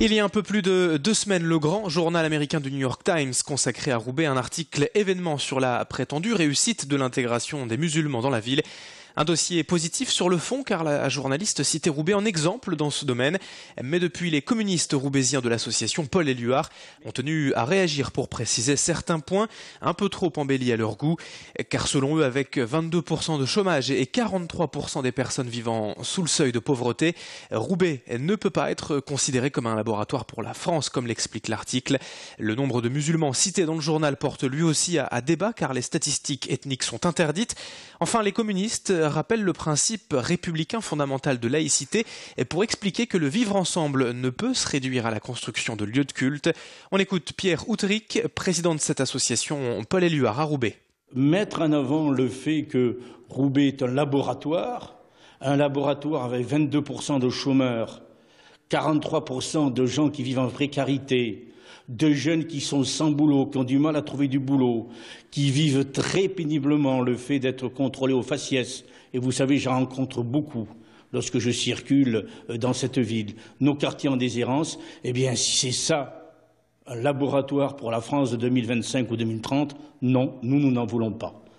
Il y a un peu plus de deux semaines, le grand journal américain du New York Times consacré à Roubaix un article événement sur la prétendue réussite de l'intégration des musulmans dans la ville. Un dossier positif sur le fond car la journaliste citait Roubaix en exemple dans ce domaine, mais depuis les communistes roubaisiens de l'association Paul Éluard ont tenu à réagir pour préciser certains points un peu trop embellis à leur goût, car selon eux avec 22% de chômage et 43% des personnes vivant sous le seuil de pauvreté, Roubaix ne peut pas être considéré comme un laboratoire pour la France comme l'explique l'article. Le nombre de musulmans cités dans le journal porte lui aussi à, débat car les statistiques ethniques sont interdites. Enfin les communistes rappelle le principe républicain fondamental de laïcité et pour expliquer que le vivre ensemble ne peut se réduire à la construction de lieux de culte. On écoute Pierre Outric, président de cette association Paul Éluard à Roubaix. Mettre en avant le fait que Roubaix est un laboratoire, un laboratoire avec 22% de chômeurs, 43% de gens qui vivent en précarité, de jeunes qui sont sans boulot, qui ont du mal à trouver du boulot, qui vivent très péniblement le fait d'être contrôlés aux faciès. Et vous savez, j'en rencontre beaucoup lorsque je circule euh, dans cette ville. Nos quartiers en déshérence, eh bien, si c'est ça un laboratoire pour la France de 2025 ou 2030, non, nous, nous n'en voulons pas.